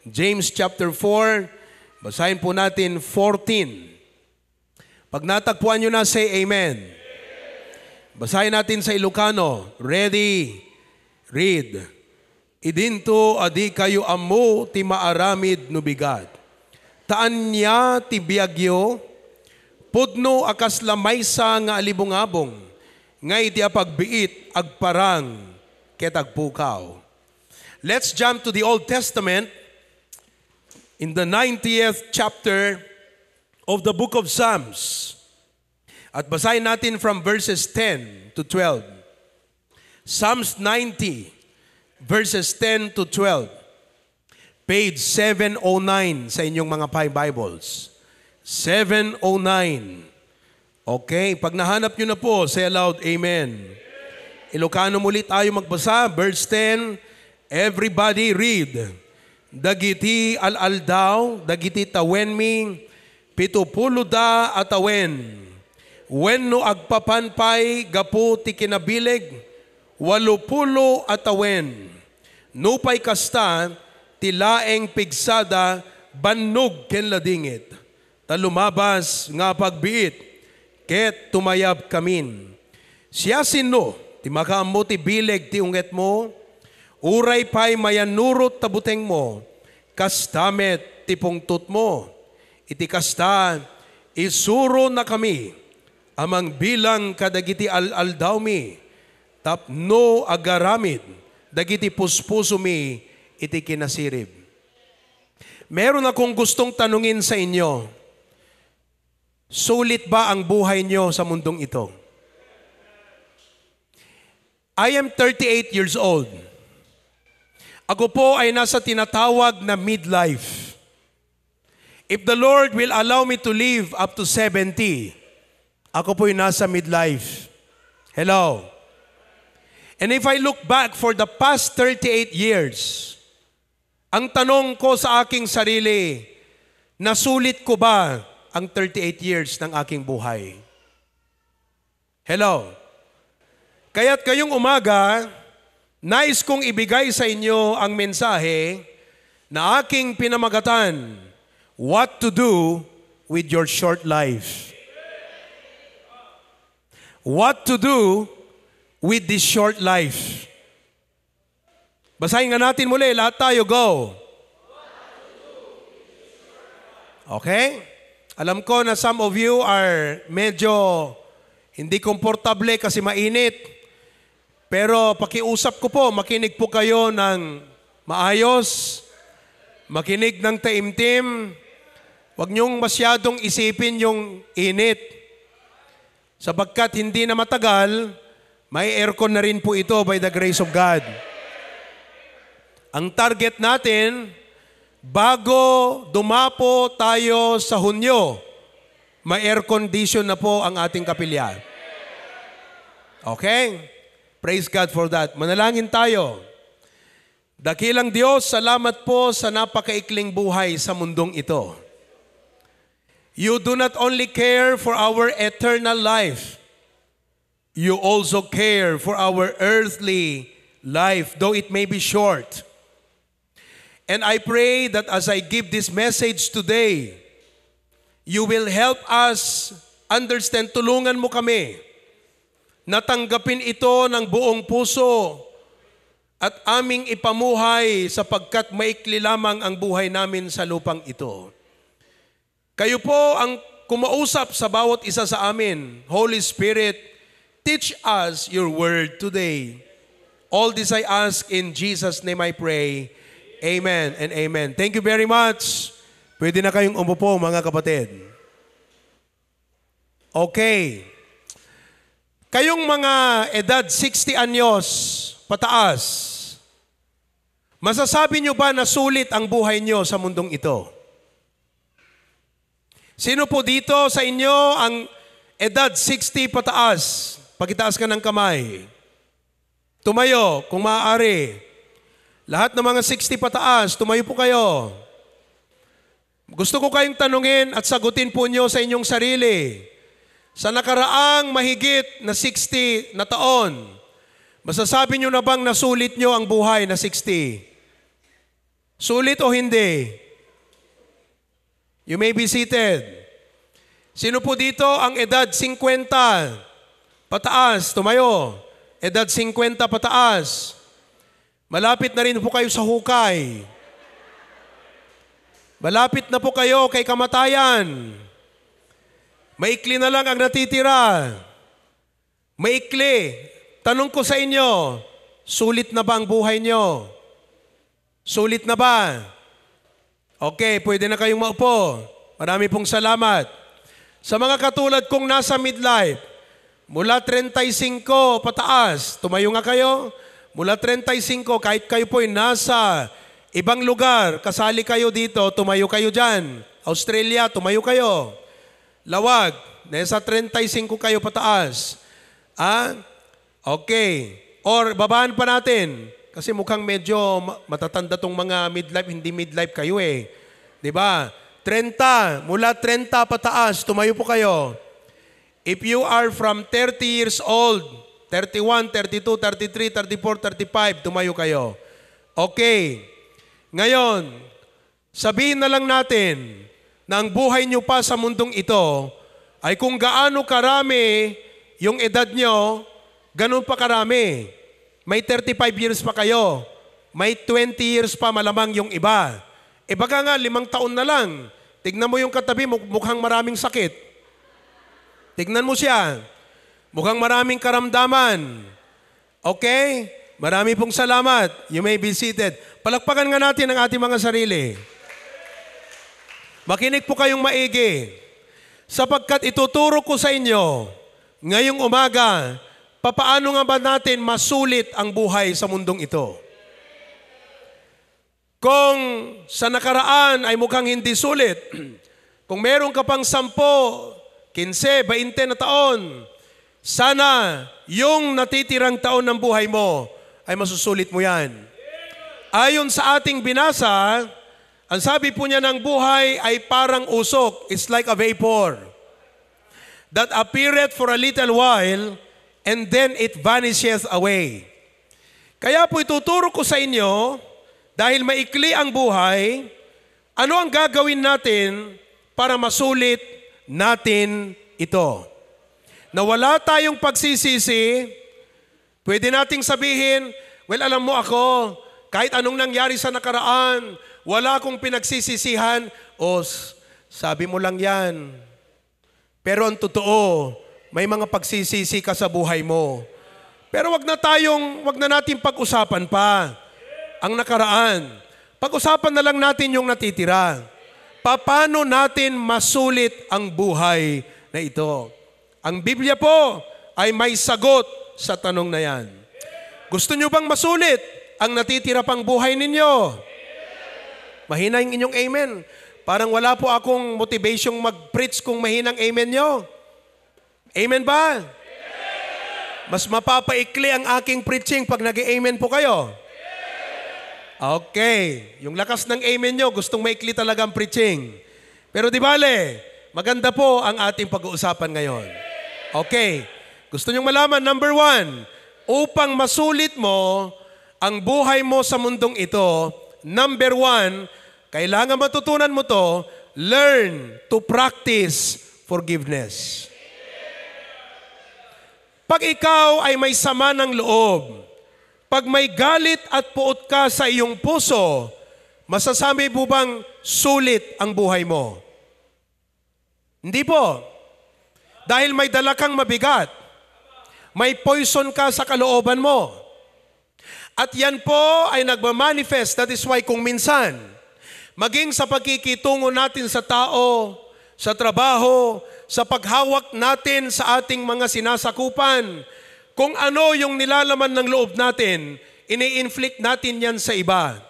James chapter 4, basahin po natin 14. Pag natagpuan nyo na, say Amen. Basahin natin sa Ilocano. Ready? Read. Idinto adi kayo amu ti maaramid nubigat. Taan niya ti biagyo, pudno akas lamaysa nga alibong-abong, ngay ti apagbiit agparang ketagpukaw. Let's jump to the Old Testament in the 90th chapter of the book of Psalms. At basahin natin from verses 10 to 12. Psalms 90, verses 10 to 12. Page 709 sa inyong mga Bibles. 709. Okay, pag nahanap nyo na po, say aloud, Amen. Ilocano muli tayo magbasa, verse 10. Everybody read dagiti al-aldaw, dagiti tawenmi, pitupulo da atawen. awen. Wenno agpapanpay gapu ti kinabilig, walupulo atawen. Nupay kasta, tilaeng laeng pigsada, bannog ken ladingit. Talumabas nga pagbiit, ket tumayab kamin. Siya sino, ti makammo ti bileg ti unget mo, Uray pa'y mayanurot tabuteng mo, kastamet tipungtot mo. Iti kasta, isuro na kami, amang bilang kadagiti al-aldaw mi, tapno agaramid, dagiti puspuso mi, iti kinasirib. Meron akong gustong tanungin sa inyo, sulit ba ang buhay nyo sa mundong ito? I am 38 years old. Ako po ay nasa tinatawag na midlife. If the Lord will allow me to live up to 70, ako po ay nasa midlife. Hello. And if I look back for the past 38 years, ang tanong ko sa aking sarili, nasulit ko ba ang 38 years ng aking buhay? Hello. Kaya't kayong umaga, Nais kong ibigay sa inyo ang mensahe na aking pinamagatan, What to do with your short life. What to do with this short life. Basahin nga natin muli, lahat tayo, go. Okay? Alam ko na some of you are medyo hindi komportable kasi mainit. Pero pakiusap ko po, makinig po kayo ng maayos, makinig ng taimtim, huwag niyong masyadong isipin yung init. Sabagkat hindi na matagal, may aircon na rin po ito by the grace of God. Ang target natin, bago dumapo tayo sa Hunyo, may air condition na po ang ating kapilya. Okay? Praise God for that. Manalangin tayo. Dakilang Diyos, salamat po sa napakaikling buhay sa mundong ito. You do not only care for our eternal life, you also care for our earthly life, though it may be short. And I pray that as I give this message today, you will help us understand, tulungan mo kami natanggapin ito ng buong puso at aming ipamuhay sapagkat maikli lamang ang buhay namin sa lupang ito. Kayo po ang kumausap sa bawat isa sa amin. Holy Spirit, teach us your word today. All this I ask in Jesus' name I pray. Amen and amen. Thank you very much. Pwede na kayong umupo mga kapatid. Okay. Kayong mga edad 60 anyos pataas, masasabi nyo ba na sulit ang buhay nyo sa mundong ito? Sino po dito sa inyo ang edad 60 pataas? Pagitaas ka ng kamay. Tumayo kung maaari. Lahat ng mga 60 pataas, tumayo po kayo. Gusto ko kayong tanungin at sagutin po nyo sa inyong sarili. Sa nakaraang mahigit na 60 na taon, masasabi nyo na bang nasulit nyo ang buhay na 60? Sulit o hindi? You may be seated. Sino po dito ang edad 50? Pataas, tumayo. Edad 50 pataas. Malapit na rin po kayo sa hukay. Malapit na po kayo kay kamatayan. Maikli na lang ang natitira. Maikli. Tanong ko sa inyo, sulit na ba ang buhay nyo? Sulit na ba? Okay, pwede na kayong maupo. Marami pong salamat. Sa mga katulad kong nasa midlife, mula 35 pataas, tumayo nga kayo. Mula 35, kahit kayo po nasa ibang lugar, kasali kayo dito, tumayo kayo dyan. Australia, tumayo kayo. Lawag. Nasa 35 kayo pataas. Ah? Okay. Or babaan pa natin. Kasi mukhang medyo matatanda tong mga midlife, hindi midlife kayo eh. 'Di ba? 30, mula 30 pataas, tumayo po kayo. If you are from 30 years old, 31, 32, 33, 34, 35, tumayo kayo. Okay. Ngayon, sabihin na lang natin, na ang buhay nyo pa sa mundong ito ay kung gaano karami yung edad nyo, ganun pa karami. May 35 years pa kayo. May 20 years pa malamang yung iba. E eh, baga nga, limang taon na lang. Tignan mo yung katabi, mukhang maraming sakit. Tignan mo siya. Mukhang maraming karamdaman. Okay? Marami pong salamat. You may be seated. Palakpakan nga natin ang ating mga sarili. Makinig po kayong maigi, sapagkat ituturo ko sa inyo ngayong umaga, papaano nga ba natin masulit ang buhay sa mundong ito? Kung sa nakaraan ay mukhang hindi sulit, kung meron ka pang sampo, 15, 20 na taon, sana yung natitirang taon ng buhay mo ay masusulit mo yan. Ayon sa ating binasa, ang sabi po niya ng buhay ay parang usok. It's like a vapor that appeareth for a little while and then it vanishes away. Kaya po ituturo ko sa inyo, dahil maikli ang buhay, ano ang gagawin natin para masulit natin ito? Na wala tayong pagsisisi, pwede nating sabihin, well alam mo ako, kahit anong nangyari sa nakaraan, wala akong pinagsisisihan, o sabi mo lang yan. Pero ang totoo, may mga pagsisisi ka sa buhay mo. Pero wag na tayong, wag na natin pag-usapan pa ang nakaraan. Pag-usapan na lang natin yung natitira. Paano natin masulit ang buhay na ito? Ang Biblia po ay may sagot sa tanong na yan. Gusto nyo bang masulit ang natitira pang buhay ninyo? Mahina yung inyong amen. Parang wala po akong motivation mag-preach kung mahinang amen nyo. Amen ba? Amen. Mas mapapaikli ang aking preaching pag nag amen po kayo. Okay. Yung lakas ng amen nyo, gustong maikli talaga ang preaching. Pero di bale, maganda po ang ating pag-uusapan ngayon. Okay. Gusto nyong malaman, number one, upang masulit mo ang buhay mo sa mundong ito, number one, kailangan matutunan mo to, learn to practice forgiveness. Pag ikaw ay may sama ng loob, pag may galit at puot ka sa iyong puso, masasabi po bang sulit ang buhay mo? Hindi po. Dahil may dala kang mabigat. May poison ka sa kalooban mo. At yan po ay nagmamanifest. That is why kung minsan, Maging sa pagkikitungo natin sa tao, sa trabaho, sa paghawak natin sa ating mga sinasakupan, kung ano yung nilalaman ng loob natin, ini-inflict natin yan sa iba.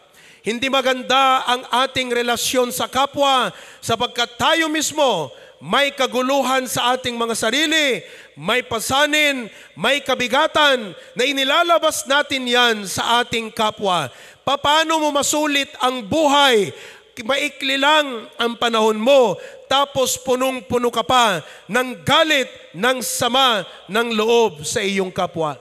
Hindi maganda ang ating relasyon sa kapwa sapagkat tayo mismo may kaguluhan sa ating mga sarili, may pasanin, may kabigatan na inilalabas natin yan sa ating kapwa. Paano mo masulit ang buhay maikli lang ang panahon mo, tapos punong-puno ka pa ng galit, ng sama, ng loob sa iyong kapwa.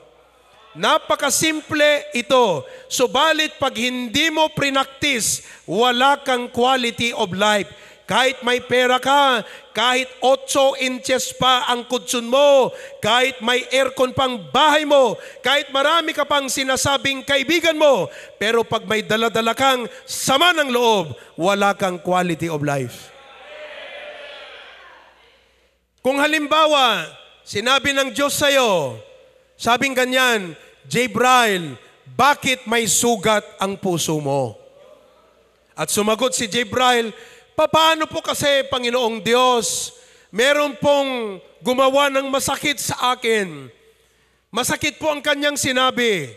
Napakasimple ito. Subalit pag hindi mo prinaktis, wala kang quality of life kahit may pera ka, kahit 8 inches pa ang kutsun mo, kahit may aircon pang bahay mo, kahit marami ka pang sinasabing kaibigan mo, pero pag may daladala kang sama ng loob, wala kang quality of life. Kung halimbawa, sinabi ng Diyos sa'yo, sabing ganyan, Jibril, bakit may sugat ang puso mo? At sumagot si Jibril, Paano po kasi, Panginoong Diyos, meron pong gumawa ng masakit sa akin. Masakit po ang kanyang sinabi.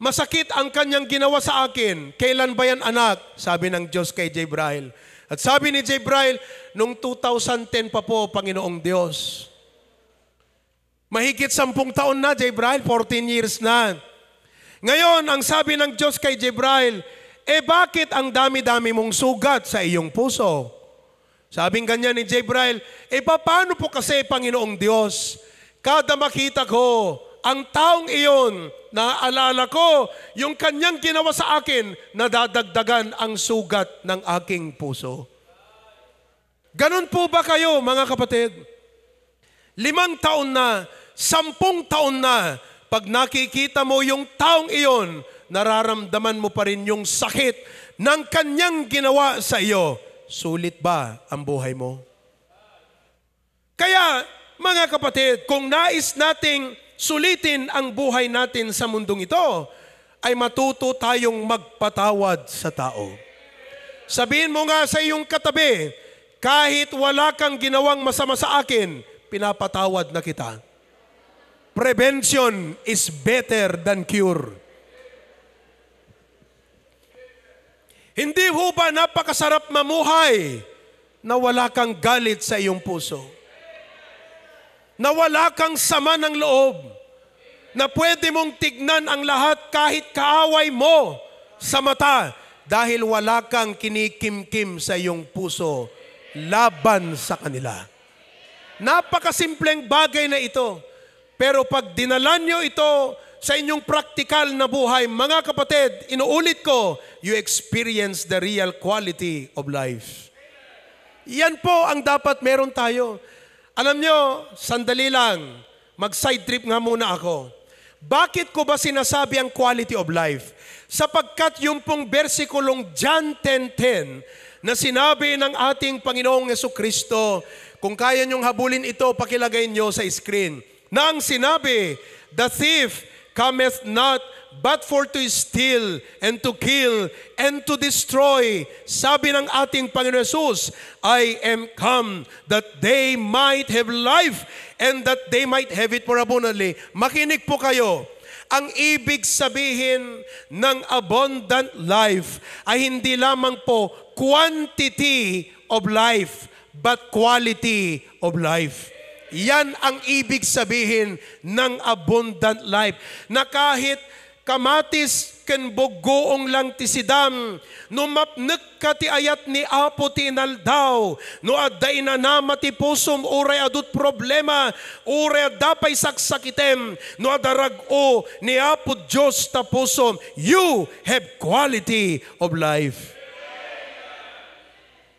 Masakit ang kanyang ginawa sa akin. Kailan ba yan anak? Sabi ng Diyos kay Jebrail. At sabi ni Jebrail, noong 2010 pa po, Panginoong Diyos. Mahigit sampung taon na, Jebrail, 14 years na. Ngayon, ang sabi ng Diyos kay Jebrail, eh bakit ang dami-dami mong sugat sa iyong puso? Sabing ganyan ni Jabrael, eh paano po kasi Panginoong Diyos, kada makita ko ang taong iyon, naaalala ko yung kanyang ginawa sa akin, nadadagdagan ang sugat ng aking puso. Ganon po ba kayo, mga kapatid? Limang taon na, sampung taon na, pag nakikita mo yung taong iyon, nararamdaman mo pa rin yung sakit ng kanyang ginawa sa iyo, sulit ba ang buhay mo? Kaya, mga kapatid, kung nais nating sulitin ang buhay natin sa mundong ito, ay matuto tayong magpatawad sa tao. Sabihin mo nga sa iyong katabi, kahit wala kang ginawang masama sa akin, pinapatawad na kita. Prevention is better than cure. Hindi ho ba napakasarap mamuhay na wala kang galit sa iyong puso? Na wala kang sama ng loob? Na pwede mong tignan ang lahat kahit kaaway mo sa mata dahil wala kang kinikimkim sa iyong puso laban sa kanila. Napakasimpleng bagay na ito. Pero pag dinalan nyo ito sa inyong praktikal na buhay. Mga kapatid, inuulit ko, you experience the real quality of life. Yan po ang dapat meron tayo. Alam nyo, sandali lang, mag-side trip nga muna ako. Bakit ko ba sinasabi ang quality of life? Sapagkat yung pong versikulong John 10.10 na sinabi ng ating Panginoong Yeso Kristo, kung kaya nyong habulin ito, pakilagay nyo sa screen, Nang sinabi, The thief cometh not but for to steal and to kill and to destroy. Sabi ng ating Panginoon Jesus, I am come that they might have life and that they might have it more abundantly. Makinig po kayo. Ang ibig sabihin ng abundant life ay hindi lamang po quantity of life, but quality of life. Yan ang ibig sabihin ng abundant life. Na kahit kamatis ken boggoong lang ti sidam, no mapnek ka ti ayat ni apo ti inaldaw, no aday na nama ti pusom, uray adut problema, uray adapay saksakitem, no adarag ni apo Dios ta pusom, you have quality of life.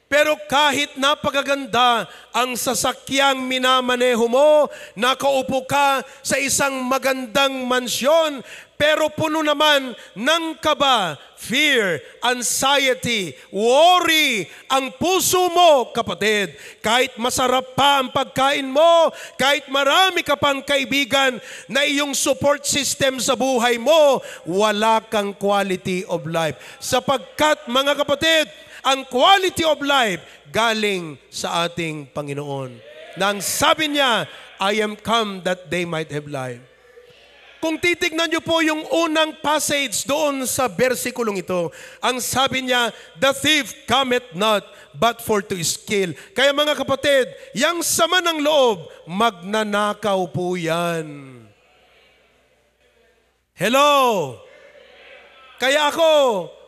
Pero kahit napagaganda ang sasakyang minamaneho mo, nakaupo ka sa isang magandang mansyon, pero puno naman ng kaba, fear, anxiety, worry ang puso mo, kapatid. Kahit masarap pa ang pagkain mo, kahit marami ka pang kaibigan na iyong support system sa buhay mo, wala kang quality of life. Sapagkat, mga kapatid, ang quality of life galing sa ating Panginoon. Nang sabi niya, I am come that they might have life. Kung titignan niyo po yung unang passage doon sa versikulong ito, ang sabi niya, The thief cometh not but for to steal. Kaya mga kapatid, yang sama ng loob, magnanakaw po yan. Hello? Kaya ako,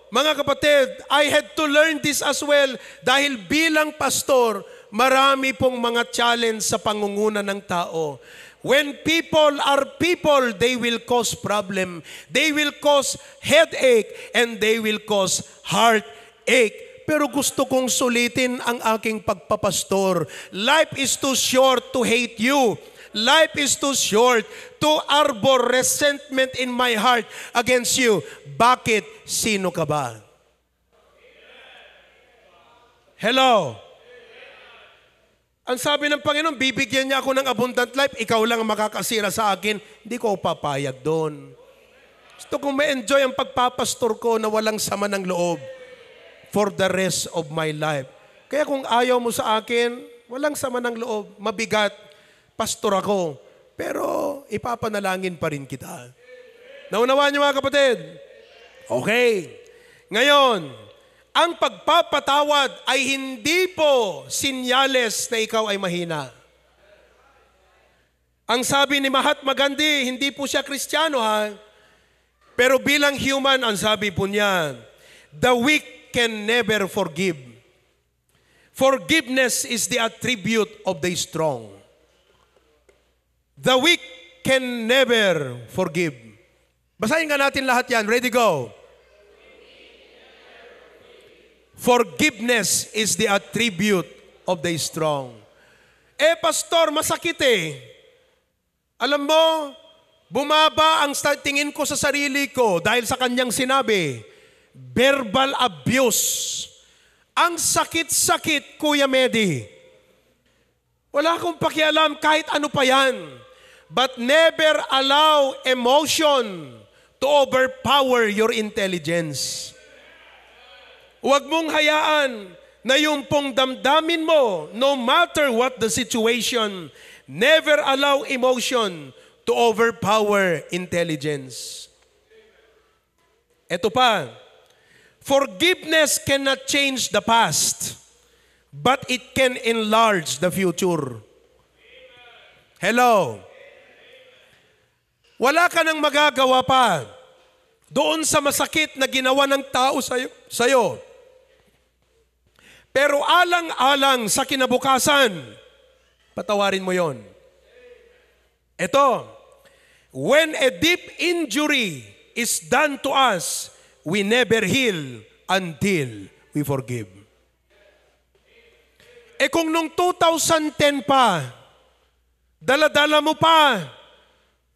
mga kapatid, I had to learn this as well dahil bilang pastor, marami pong mga challenge sa pangunguna ng tao. When people are people, they will cause problem. They will cause headache and they will cause heartache pero gusto kong sulitin ang aking pagpapastor. Life is too short to hate you. Life is too short to arbor resentment in my heart against you. Bakit? Sino ka ba? Hello? Ang sabi ng Panginoon, bibigyan niya ako ng abundant life, ikaw lang ang makakasira sa akin, hindi ko papayag doon. Gusto kong ma-enjoy ang pagpapastor ko na walang sama ng loob for the rest of my life. Kaya kung ayaw mo sa akin, walang sama ng loob, mabigat, pastor ako, pero ipapanalangin pa rin kita. Naunawa niyo mga kapatid? Okay. Ngayon, ang pagpapatawad ay hindi po sinyales na ikaw ay mahina. Ang sabi ni Mahatma Gandhi, hindi po siya kristyano ha. Pero bilang human, ang sabi po niya, the weak can never forgive. Forgiveness is the attribute of the strong. The weak can never forgive. Basahin nga natin lahat yan. Ready, go. Forgiveness is the attribute of the strong. Eh, pastor, masakit eh. Alam mo, bumaba ang tingin ko sa sarili ko dahil sa kanyang sinabi, verbal abuse. Ang sakit-sakit, Kuya Medi. Wala akong pakialam kahit ano pa yan. But never allow emotion to overpower your intelligence. Huwag mong hayaan na yung pong damdamin mo, no matter what the situation, never allow emotion to overpower intelligence. Ito pa, forgiveness cannot change the past, but it can enlarge the future. Hello. Wala ka nang magagawa pa doon sa masakit na ginawa ng tao sa iyo. Pero alang-alang sa kinabukasan, patawarin mo yon. Ito, when a deep injury is done to us, we never heal until we forgive. E kung nung 2010 pa, daladala mo pa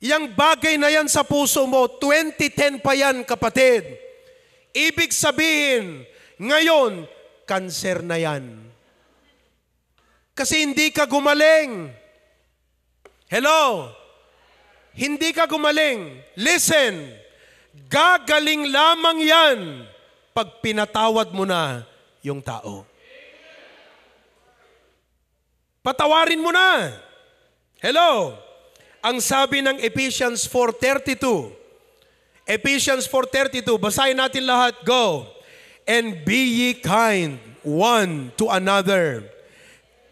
Yang bagay na yan sa puso mo, 2010 pa yan kapatid. Ibig sabihin, ngayon, kanser na yan. Kasi hindi ka gumaling. Hello? Hindi ka gumaling. Listen, gagaling lamang yan pag pinatawad mo na yung tao. Patawarin mo na. Hello? Ang sabi ng Ephesians 4.32, Ephesians 4.32, basahin natin lahat, go. And be ye kind one to another,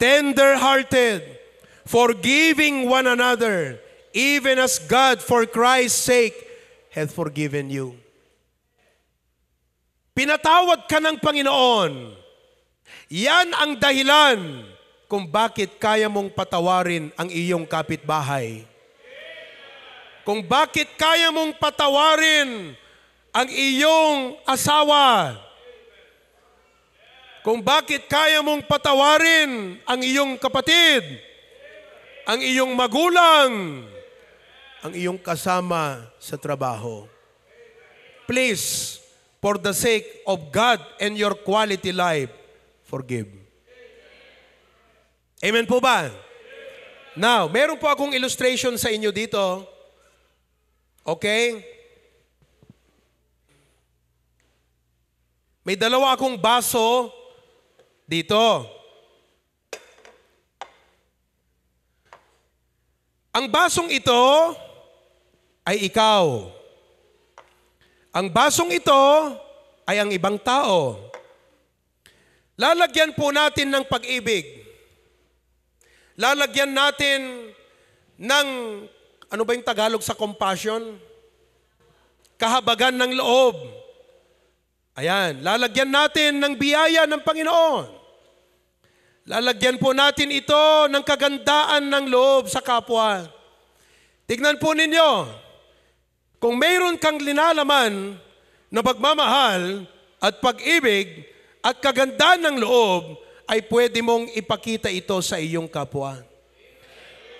tender-hearted, forgiving one another, even as God for Christ's sake hath forgiven you. Pinatawad ka ng Panginoon. Yan ang dahilan kung bakit kaya mong patawarin ang iyong kapitbahay kung bakit kaya mong patawarin ang iyong asawa. Kung bakit kaya mong patawarin ang iyong kapatid, ang iyong magulang, ang iyong kasama sa trabaho. Please, for the sake of God and your quality life, forgive. Amen po ba? Now, meron po akong illustration sa inyo dito Okay? May dalawa akong baso dito. Ang basong ito ay ikaw. Ang basong ito ay ang ibang tao. Lalagyan po natin ng pag-ibig. Lalagyan natin ng ano ba yung Tagalog sa compassion? Kahabagan ng loob. Ayan, lalagyan natin ng biyaya ng Panginoon. Lalagyan po natin ito ng kagandaan ng loob sa kapwa. Tignan po ninyo, kung mayroon kang linalaman na pagmamahal at pag-ibig at kagandaan ng loob, ay pwede mong ipakita ito sa iyong kapwa.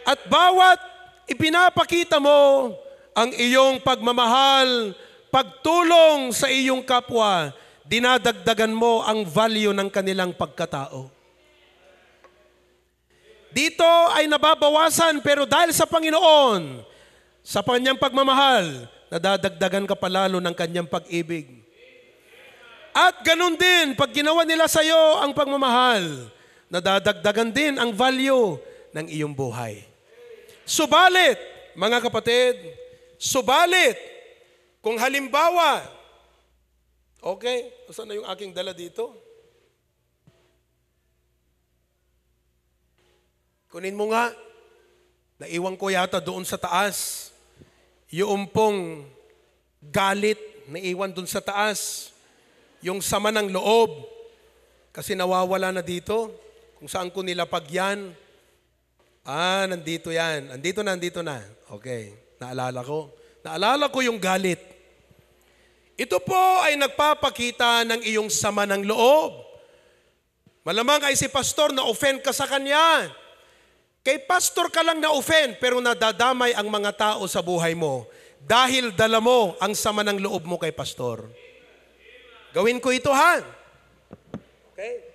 At bawat Ipinapakita mo ang iyong pagmamahal, pagtulong sa iyong kapwa, dinadagdagan mo ang value ng kanilang pagkatao. Dito ay nababawasan pero dahil sa Panginoon, sa kanyang pagmamahal, nadadagdagan ka palalo ng kanyang pag-ibig. At ganun din, pag ginawa nila sa iyo ang pagmamahal, nadadagdagan din ang value ng iyong buhay. Subalit, mga kapatid, subalit, kung halimbawa, okay, saan na yung aking dala dito? Kunin mo nga, naiwan ko yata doon sa taas, yung pong galit naiwan doon sa taas, yung sama ng loob, kasi nawawala na dito, kung saan ko nilapag yan, Ah, nandito yan. Andito na, andito na. Okay, naalala ko. Naalala ko yung galit. Ito po ay nagpapakita ng iyong sama ng loob. Malamang ay si pastor na offend ka sa kanya. Kay pastor ka lang na offend pero nadadamay ang mga tao sa buhay mo dahil dala mo ang sama ng loob mo kay pastor. Gawin ko ito ha. Okay?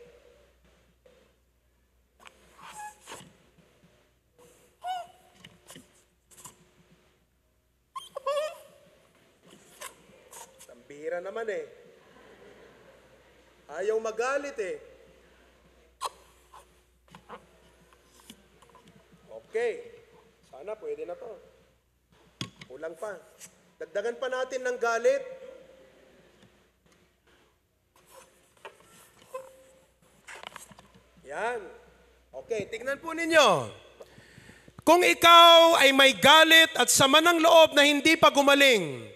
Pambihira naman eh. Ayaw magalit eh. Okay. Sana pwede na to. Kulang pa. Dagdagan pa natin ng galit. Yan. Okay, tignan po ninyo. Kung ikaw ay may galit at sama ng loob na hindi pa gumaling,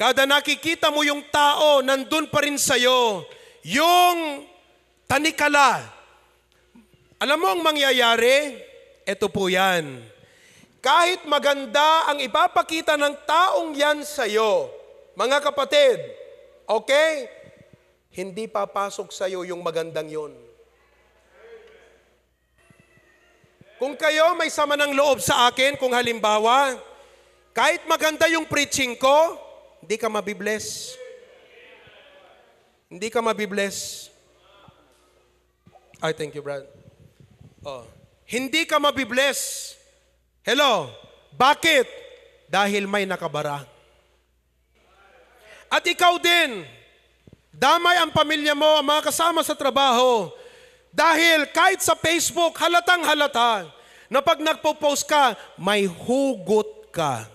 Kada nakikita mo yung tao, nandun pa rin sa'yo. Yung tanikala. Alam mo ang mangyayari? Ito po yan. Kahit maganda ang ipapakita ng taong yan sa'yo, mga kapatid, okay? Hindi papasok sa'yo yung magandang yon. Kung kayo may sama ng loob sa akin, kung halimbawa, kahit maganda yung preaching ko, hindi ka mabibless. Hindi ka mabibless. I thank you, Brad. Oh. Hindi ka mabibless. Hello? Bakit? Dahil may nakabara. At ikaw din, damay ang pamilya mo, ang mga kasama sa trabaho. Dahil kahit sa Facebook, halatang halata na pag nagpo-post ka, may hugot ka.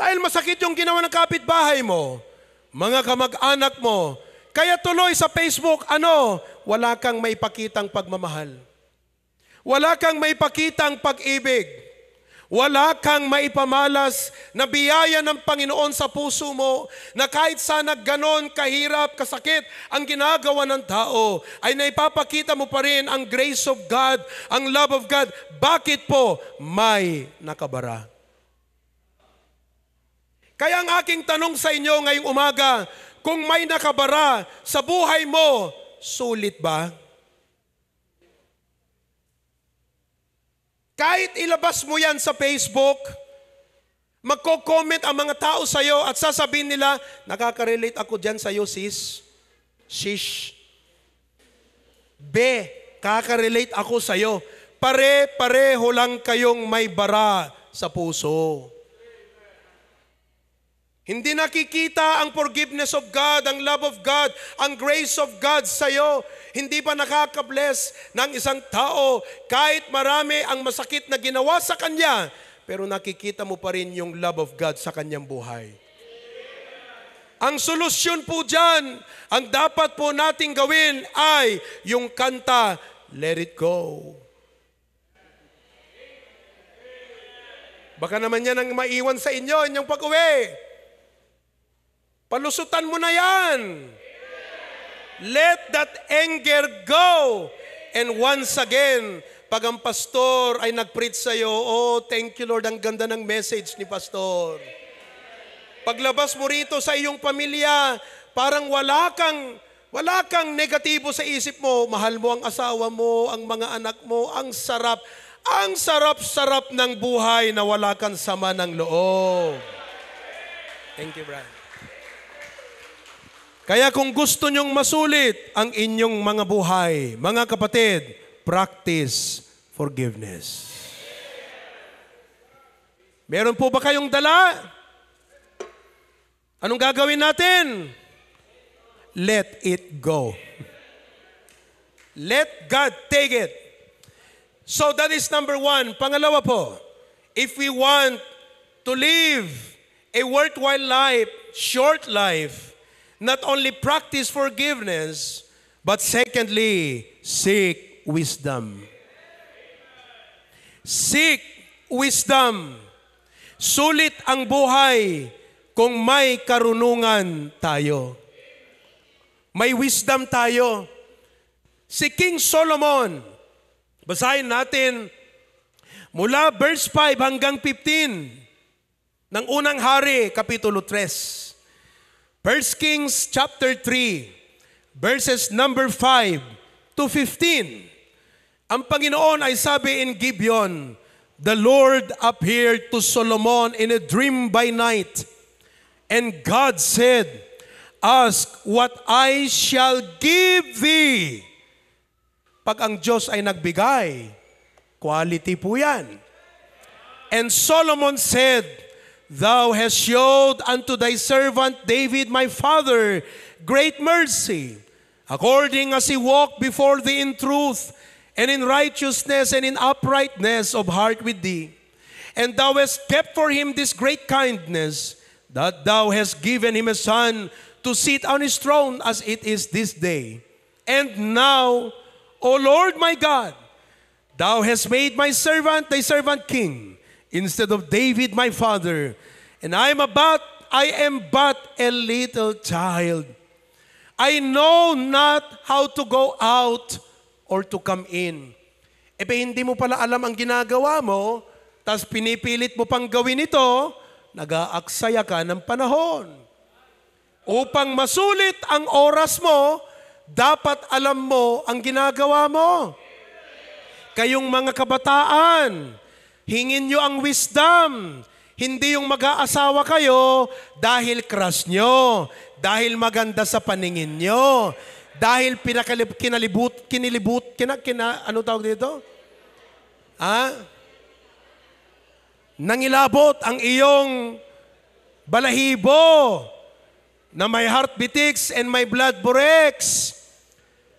Dahil masakit yung ginawa ng kapitbahay mo, mga kamag-anak mo, kaya tuloy sa Facebook, ano, wala kang maipakitang pagmamahal. Wala kang maipakitang pag-ibig. Wala kang maipamalas na biyaya ng Panginoon sa puso mo na kahit sana ganon kahirap, kasakit ang ginagawa ng tao ay naipapakita mo pa rin ang grace of God, ang love of God. Bakit po may nakabara? Kaya ang aking tanong sa inyo ngayong umaga, kung may nakabara sa buhay mo, sulit ba? Kahit ilabas mo yan sa Facebook, magko-comment ang mga tao sa iyo at sasabihin nila, nakaka-relate ako diyan sa iyo, sis. Shish. Be, kaka-relate ako sa iyo. Pare-pareho lang kayong may bara sa puso. Hindi nakikita ang forgiveness of God, ang love of God, ang grace of God sa iyo. Hindi pa nakakabless ng isang tao kahit marami ang masakit na ginawa sa kanya, pero nakikita mo pa rin yung love of God sa kanyang buhay. Ang solusyon po dyan, ang dapat po nating gawin ay yung kanta, Let It Go. Baka naman yan ang maiwan sa inyo, inyong pag-uwi. Palusutan mo na yan. Let that anger go. And once again, pag ang pastor ay nag-preach sa iyo, oh, thank you Lord, ang ganda ng message ni pastor. Paglabas mo rito sa iyong pamilya, parang wala kang wala kang negatibo sa isip mo. Mahal mo ang asawa mo, ang mga anak mo, ang sarap. Ang sarap-sarap ng buhay na wala kang sama ng loob. Thank you, Brian. Kaya kung gusto nyong masulit ang inyong mga buhay, mga kapatid, practice forgiveness. Meron po ba kayong dala? Anong gagawin natin? Let it go. Let God take it. So that is number one. Pangalawa po, if we want to live a worthwhile life, short life, not only practice forgiveness, but secondly, seek wisdom. Seek wisdom. Sulit ang buhay kung may karunungan tayo. May wisdom tayo. Si King Solomon, basahin natin mula verse 5 hanggang 15 ng unang hari, Kapitulo 3. 1 Kings chapter 3, verses number 5 to 15. Ang Panginoon ay sabi in Gibeon, The Lord appeared to Solomon in a dream by night, and God said, Ask what I shall give thee. Pag ang Diyos ay nagbigay, quality po yan. And Solomon said, Thou hast showed unto thy servant David my father great mercy, according as he walked before thee in truth, and in righteousness, and in uprightness of heart with thee. And thou hast kept for him this great kindness, that thou hast given him a son to sit on his throne as it is this day. And now, O Lord my God, thou hast made my servant, thy servant king, instead of David my father. And I am about, I am but a little child. I know not how to go out or to come in. Ebe eh, hindi mo pala alam ang ginagawa mo, tapos pinipilit mo pang gawin ito, nag-aaksaya ka ng panahon. Upang masulit ang oras mo, dapat alam mo ang ginagawa mo. Kayong mga kabataan, Hingin nyo ang wisdom. Hindi yung mag-aasawa kayo dahil crush nyo, dahil maganda sa paningin nyo, dahil pinakalib, kinalibut, kinilibut, kina, kina, ano tawag dito? Ha? Nangilabot ang iyong balahibo na my heart bitiks and my blood burex.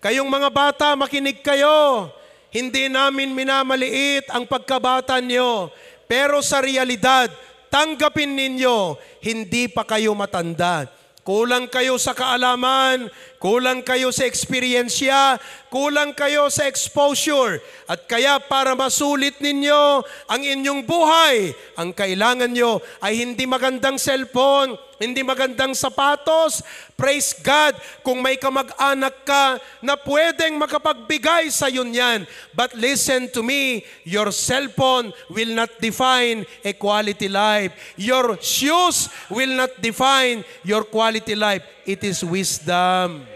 Kayong mga bata, makinig kayo. Hindi namin minamaliit ang pagkabata nyo, pero sa realidad, tanggapin ninyo, hindi pa kayo matanda. Kulang kayo sa kaalaman, Kulang kayo sa eksperyensya, kulang kayo sa exposure. At kaya para masulit ninyo ang inyong buhay, ang kailangan nyo ay hindi magandang cellphone, hindi magandang sapatos. Praise God kung may kamag-anak ka na pwedeng makapagbigay sa yun yan. But listen to me, your cellphone will not define a quality life. Your shoes will not define your quality life. It is wisdom.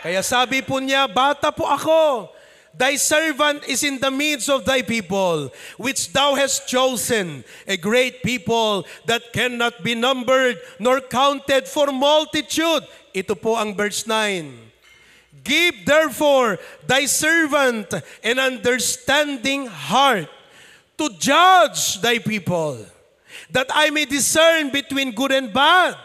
Kaya sabi po niya, bata po ako. Thy servant is in the midst of thy people, which thou hast chosen, a great people that cannot be numbered nor counted for multitude. Ito po ang verse 9. Give therefore thy servant an understanding heart to judge thy people, that I may discern between good and bad.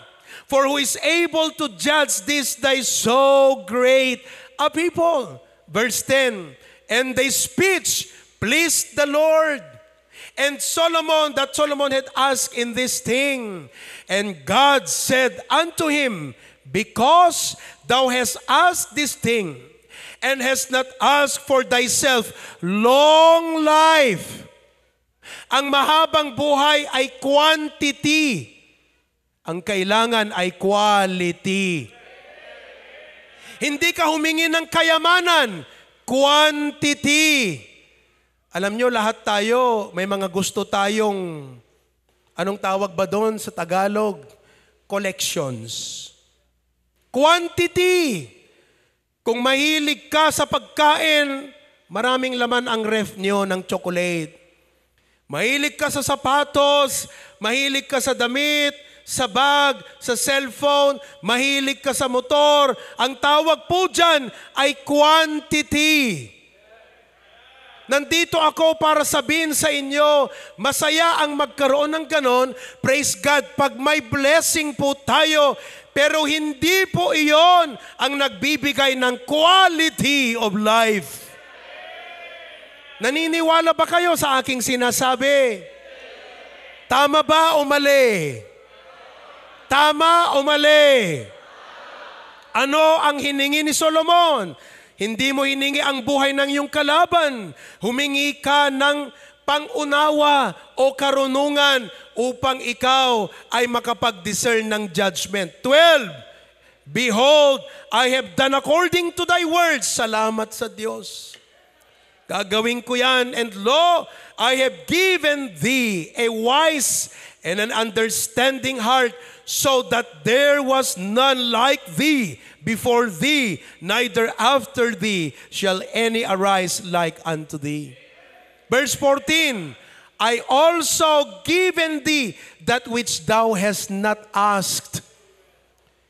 For who is able to judge this thy so great a people? Verse 10, And thy speech pleased the Lord. And Solomon, that Solomon had asked in this thing. And God said unto him, Because thou hast asked this thing, and hast not asked for thyself long life. Ang mahabang buhay ay quantity. Ang kailangan ay quality. Hindi ka humingi ng kayamanan, quantity. Alam nyo, lahat tayo, may mga gusto tayong, anong tawag ba doon sa Tagalog? Collections. Quantity. Kung mahilig ka sa pagkain, maraming laman ang ref nyo ng chocolate. Mahilig ka sa sapatos, mahilig ka sa damit, sa bag, sa cellphone, mahilig ka sa motor. Ang tawag po dyan ay quantity. Nandito ako para sabihin sa inyo, masaya ang magkaroon ng ganon. Praise God, pag may blessing po tayo, pero hindi po iyon ang nagbibigay ng quality of life. Naniniwala ba kayo sa aking sinasabi? Tama ba o mali? Tama o mali? Ano ang hiningi ni Solomon? Hindi mo hiningi ang buhay ng iyong kalaban. Humingi ka ng pangunawa o karunungan upang ikaw ay makapag-discern ng judgment. 12. Behold, I have done according to thy words. Salamat sa Diyos. Gagawin ko yan. And lo, I have given thee a wise and an understanding heart so that there was none like thee before thee, neither after thee shall any arise like unto thee. Verse 14, I also given thee that which thou hast not asked.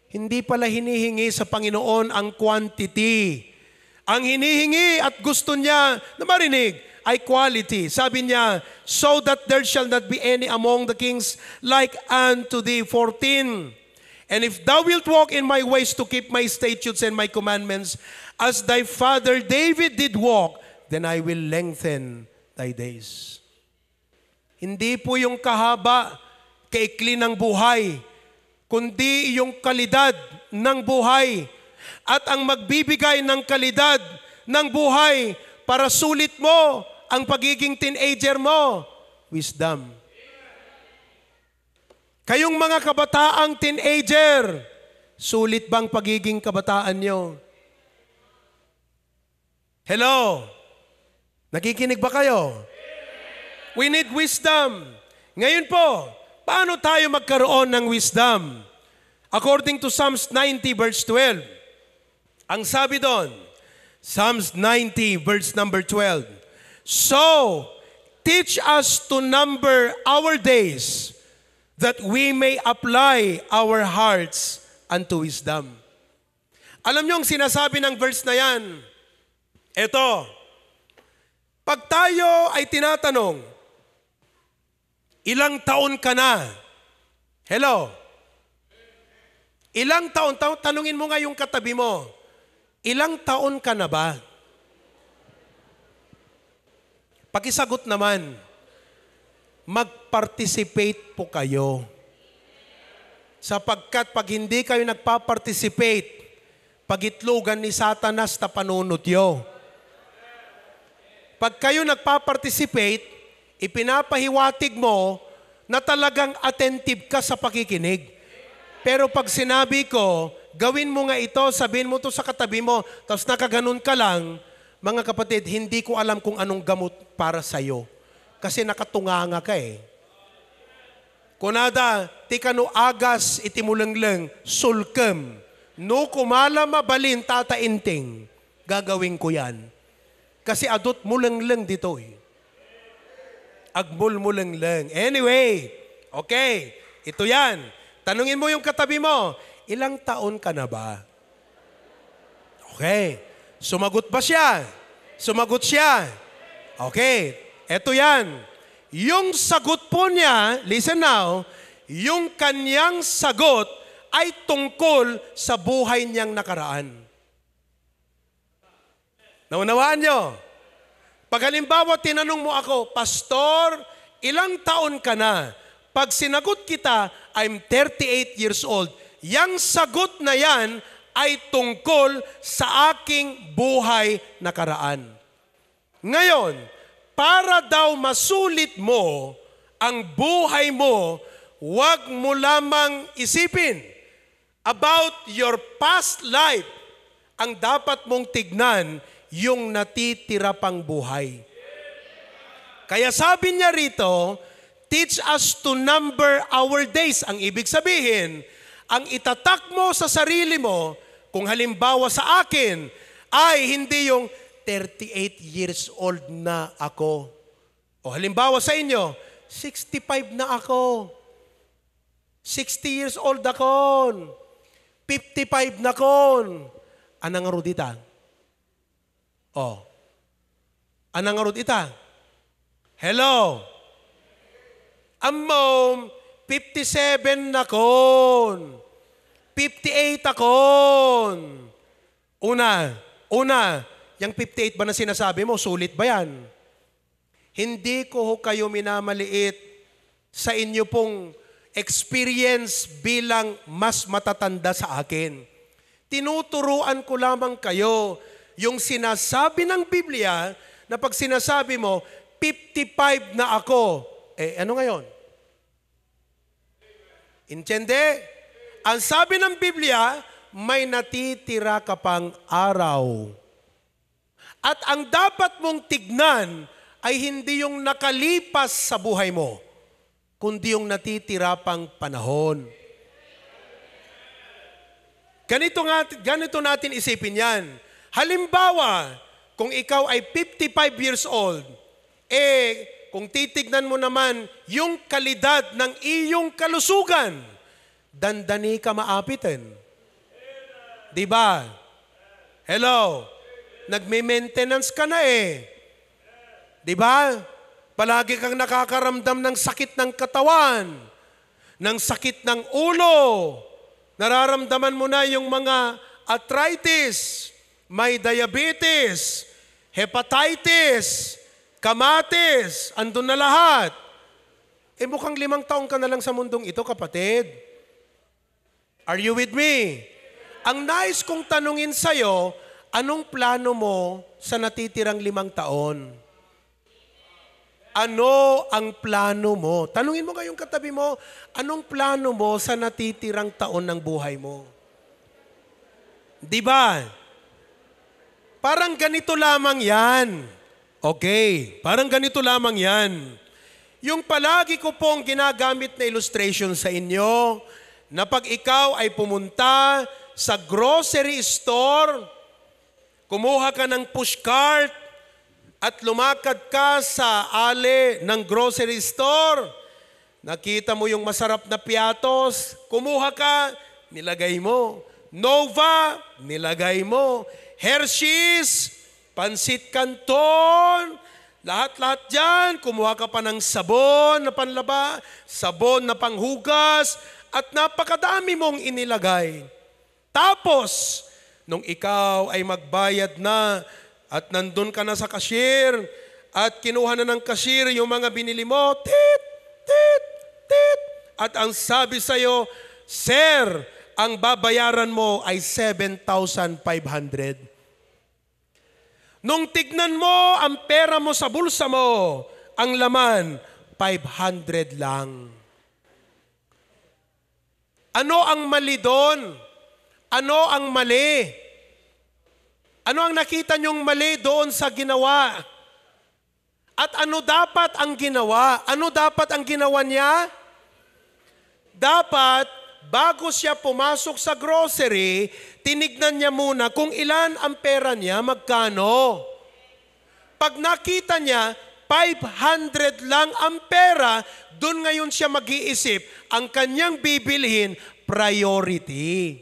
Hindi pala hinihingi sa Panginoon ang quantity. Ang hinihingi at gusto niya na marinig, ay quality. Sabi niya, so that there shall not be any among the kings like unto thee. 14. And if thou wilt walk in my ways to keep my statutes and my commandments, as thy father David did walk, then I will lengthen thy days. Hindi po yung kahaba, kaikli ng buhay, kundi yung kalidad ng buhay. At ang magbibigay ng kalidad ng buhay para sulit mo ang pagiging teenager mo? Wisdom. Kayong mga kabataang teenager, sulit bang pagiging kabataan nyo? Hello? Nakikinig ba kayo? We need wisdom. Ngayon po, paano tayo magkaroon ng wisdom? According to Psalms 90 verse 12, ang sabi doon, Psalms 90 verse number 12, So, teach us to number our days that we may apply our hearts unto wisdom. Alam niyo ang sinasabi ng verse na yan? Ito, pag tayo ay tinatanong, ilang taon ka na? Hello? Ilang taon, tanungin mo nga yung katabi mo, ilang taon ka na ba? Pakisagot naman, mag-participate po kayo. Sapagkat pag hindi kayo nagpa-participate, pagitlogan ni Satanas na panunutyo. Pag kayo nagpa-participate, ipinapahiwatig mo na talagang attentive ka sa pakikinig. Pero pag sinabi ko, gawin mo nga ito, sabihin mo to sa katabi mo, tapos nakaganon ka lang, mga kapatid, hindi ko alam kung anong gamot para sa iyo. Kasi nakatunganga ka eh. Kunada, tika no agas itimulanglang, sulkem. No kumala mabalin tatainting. Gagawin ko yan. Kasi adot mulengleng dito eh. Agmul mulanglang. Anyway, okay. Ito yan. Tanungin mo yung katabi mo, ilang taon ka na ba? Okay. Sumagot ba siya? Sumagot siya. Okay, eto yan. Yung sagot po niya, listen now, yung kanyang sagot ay tungkol sa buhay niyang nakaraan. Naunawaan niyo? Pag halimbawa tinanong mo ako, Pastor, ilang taon ka na? Pag sinagot kita, I'm 38 years old. Yang sagot na yan ay tungkol sa aking buhay na karaan. Ngayon, para daw masulit mo ang buhay mo, huwag mo lamang isipin about your past life. Ang dapat mong tignan, yung natitira pang buhay. Kaya sabi niya rito, teach us to number our days. Ang ibig sabihin, ang itatak mo sa sarili mo kung halimbawa sa akin ay hindi yung 38 years old na ako. O halimbawa sa inyo, 65 na ako. 60 years old ako. 55 na kon. Anang arod ita? O. Anang arod ita? Hello? Amom, 57 na kon. 58 ako. Una, una, yung 58 ba na sinasabi mo, sulit ba yan? Hindi ko ho kayo minamaliit sa inyo pong experience bilang mas matatanda sa akin. Tinuturuan ko lamang kayo yung sinasabi ng Biblia na pag sinasabi mo, 55 na ako. Eh, ano ngayon? Intende? Ang sabi ng Biblia, may natitira ka pang araw. At ang dapat mong tignan ay hindi yung nakalipas sa buhay mo, kundi yung natitira pang panahon. Ganito, nga, ganito natin isipin yan. Halimbawa, kung ikaw ay 55 years old, eh, kung titignan mo naman yung kalidad ng iyong kalusugan, dandani ka maapitin. Di ba? Hello? Nagme-maintenance ka na eh. Di ba? Palagi kang nakakaramdam ng sakit ng katawan, ng sakit ng ulo. Nararamdaman mo na yung mga arthritis, may diabetes, hepatitis, kamatis, andun na lahat. Eh mukhang limang taong ka na lang sa mundong ito, kapatid. Are you with me? Ang nais kong tanungin sa'yo, anong plano mo sa natitirang limang taon? Ano ang plano mo? Tanungin mo ngayong katabi mo, anong plano mo sa natitirang taon ng buhay mo? Di ba? Parang ganito lamang yan. Okay, parang ganito lamang yan. Yung palagi ko pong ginagamit na illustration sa inyo, na pag ikaw ay pumunta sa grocery store, kumuha ka ng pushcart at lumakad ka sa ale ng grocery store, nakita mo yung masarap na piatos, kumuha ka, nilagay mo. Nova, nilagay mo. Hershey's, Pansit Canton, lahat-lahat dyan, kumuha ka pa ng sabon na panlaba, sabon na panghugas, at napakadami mong inilagay. Tapos, nung ikaw ay magbayad na at nandun ka na sa cashier at kinuha na ng cashier yung mga binili mo, tit, tit, tit. At ang sabi sa'yo, Sir, ang babayaran mo ay 7,500. Nung tignan mo ang pera mo sa bulsa mo, ang laman, 500 lang. Ano ang mali doon? Ano ang mali? Ano ang nakita niyong mali doon sa ginawa? At ano dapat ang ginawa? Ano dapat ang ginawa niya? Dapat, bago siya pumasok sa grocery, tinignan niya muna kung ilan ang pera niya, magkano. Pag nakita niya, 500 lang ang pera, doon ngayon siya mag-iisip, ang kanyang bibilhin, priority.